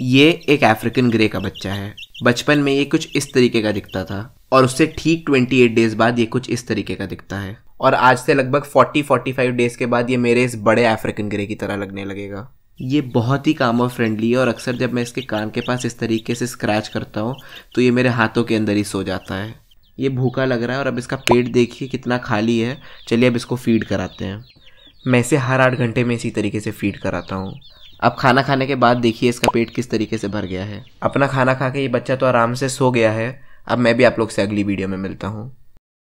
ये एक African grey का बच्चा है बचपन में ये कुछ इस तरीके का दिखता था और उससे ठीक 28 डेज बाद ये कुछ इस तरीके का दिखता है और आज से लगभग 40-45 डेज के बाद ये मेरे इस बड़े अफ्रीकन ग्रे की तरह लगने लगेगा ये बहुत ही काम और फ्रेंडली है और अक्सर जब मैं इसके कान के पास इस तरीके से स्क्रैच करता हूँ तो ये मेरे हाथों के अंदर ही सो जाता है ये भूखा लग रहा है और अब इसका पेट देखिए कितना खाली है चलिए अब इसको फीड कराते हैं मैं इसे हर आठ घंटे में इसी तरीके से फीड कराता हूँ अब खाना खाने के बाद देखिए इसका पेट किस तरीके से भर गया है अपना खाना खा के ये बच्चा तो आराम से सो गया है अब मैं भी आप लोग से अगली वीडियो में मिलता हूँ